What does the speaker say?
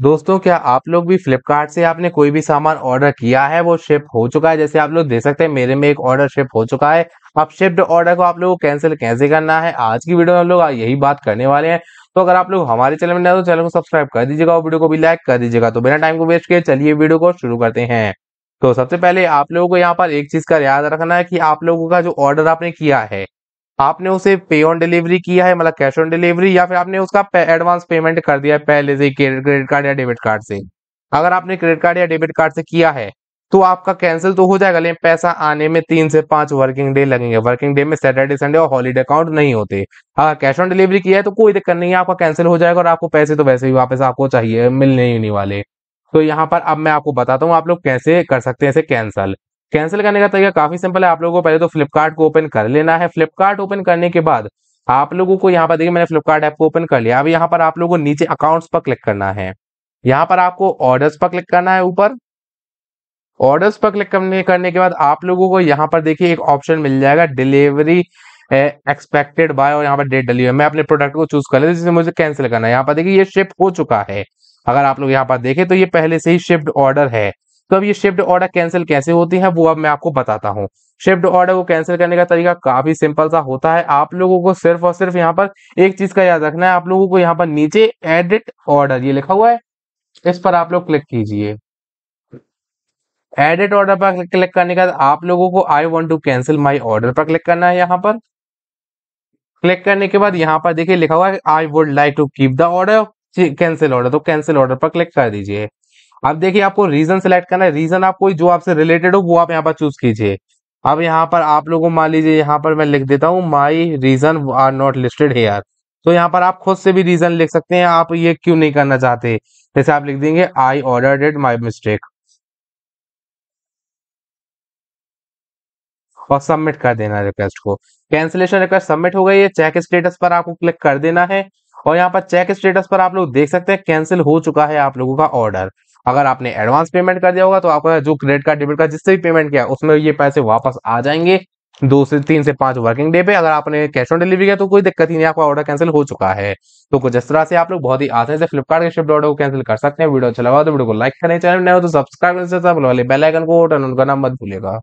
दोस्तों क्या आप लोग भी फ्लिपकार्ट से आपने कोई भी सामान ऑर्डर किया है वो शिप हो चुका है जैसे आप लोग देख सकते हैं मेरे में एक ऑर्डर शिप हो चुका है अब शिप्ड ऑर्डर को आप लोगों को कैंसिल कैसे करना है आज की वीडियो में हम लोग यही बात करने वाले हैं तो अगर आप लोग हमारे चैनल में नए तो चैनल को सब्सक्राइब कर दीजिएगा और वीडियो को भी लाइक कर दीजिएगा तो बिना टाइम को वेस्ट किए चलिए वीडियो को शुरू करते हैं तो सबसे पहले आप लोगों को यहाँ पर एक चीज का याद रखना है कि आप लोगों का जो ऑर्डर आपने किया है आपने उसे पे ऑन डिलीवरी किया है मतलब कैश ऑन डिलीवरी या फिर आपने उसका एडवांस पेमेंट कर दिया है पहले से क्रेडिट कार्ड या डेबिट कार्ड से अगर आपने क्रेडिट कार्ड या डेबिट कार्ड से किया है तो आपका कैंसिल तो हो जाएगा लेकिन पैसा आने में तीन से पांच वर्किंग डे लगेंगे वर्किंग डे में सैटरडे संडे और हॉलीडे अकाउंट नहीं होते अगर कैश ऑन डिलीवरी किया है तो कोई दिक्कत नहीं है आपका कैंसिल हो जाएगा और आपको पैसे तो वैसे ही वापस आपको चाहिए मिलने ही नहीं वाले तो यहाँ पर अब मैं आपको बताता हूँ आप लोग कैसे कर सकते हैं इसे कैंसिल कैंसिल करने का तरीका काफी सिंपल है आप लोगों को पहले तो फ्लिपकार्ट को ओपन कर लेना है फ्लिपकार्ट ओपन करने के बाद आप लोगों को यहाँ पर देखिए मैंने फ्लिपकार्ट ऐप को ओपन कर लिया अब यहाँ पर आप लोगों को नीचे अकाउंट्स पर क्लिक करना है यहाँ पर आपको ऑर्डर्स पर क्लिक करना है ऊपर ऑर्डर्स पर क्लिक करने करने के बाद आप लोगों को यहाँ पर देखिए एक ऑप्शन मिल जाएगा डिलीवरी एक्सपेक्टेड बाय और यहाँ पर डेट डिलीवर मैं अपने प्रोडक्ट को चूज कर लेते मुझे कैंसिल करना है यहाँ पर देखिए ये शिप हो चुका है अगर आप लोग यहाँ पर देखें तो ये पहले से ही शिफ्ट ऑर्डर है तो अब ये शिफ्ट ऑर्डर कैंसिल कैसे होती है वो अब मैं आपको बताता हूँ शिफ्ट ऑर्डर को कैंसिल करने का तरीका काफी सिंपल सा होता है आप लोगों को सिर्फ और सिर्फ यहाँ पर एक चीज का याद रखना है आप लोगों को यहाँ पर नीचे एडिट ऑर्डर ये लिखा हुआ है इस पर आप लोग क्लिक कीजिए एडिट ऑर्डर पर क्लिक करने का आप लोगों को I want to cancel my order पर क्लिक करना है यहाँ पर क्लिक करने के बाद यहाँ पर देखिए लिखा हुआ है I would like to keep the order cancel order तो कैंसिल ऑर्डर पर क्लिक कर दीजिए अब देखिए आपको रीजन सेलेक्ट करना है रीजन आप कोई जो आपसे रिलेटेड हो वो आप यहाँ पर चूज कीजिए अब यहाँ पर आप लोगों मान लीजिए यहाँ पर मैं लिख देता हूँ my reason are not listed here तो यहाँ पर आप खुद से भी रीजन लिख सकते हैं आप ये क्यों नहीं करना चाहते जैसे आप लिख देंगे I ordered my mistake और सबमिट कर देना रिक्वेस्ट को कैंसिलेशन रिक्वेस्ट सबमिट हो गई है चेक स्टेटस पर आपको क्लिक कर देना है और यहाँ पर चेक स्टेटस पर आप लोग देख सकते हैं कैंसिल हो चुका है आप लोगों का ऑर्डर अगर आपने एडवांस पेमेंट कर दिया होगा तो आपका जो क्रेडिट कार्ड डेबिट कार्ड जिससे भी पेमेंट किया उसमें ये पैसे वापस आ जाएंगे दो से तीन से पांच वर्किंग डे पे अगर आपने कैश ऑन डिलीवरी किया तो कोई दिक्कत ही नहीं आपका ऑर्डर कैंसिल हो चुका है तो कुछ इस तरह से आप लोग बहुत ही आसानी से फ्लिपकार्ट के शिफ्ट ऑर्डर को कैंसिल कर सकते हैं वीडियो अच्छा लगा तो वीडियो को लाइक करें चैनल नए हो तो सब्सक्राइब करने से बेल आइकन को टर्न ऑन करना मत भूलेगा